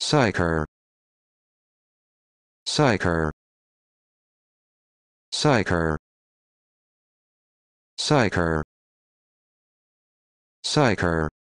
Psyker Psyker Psyker Psyker Psyker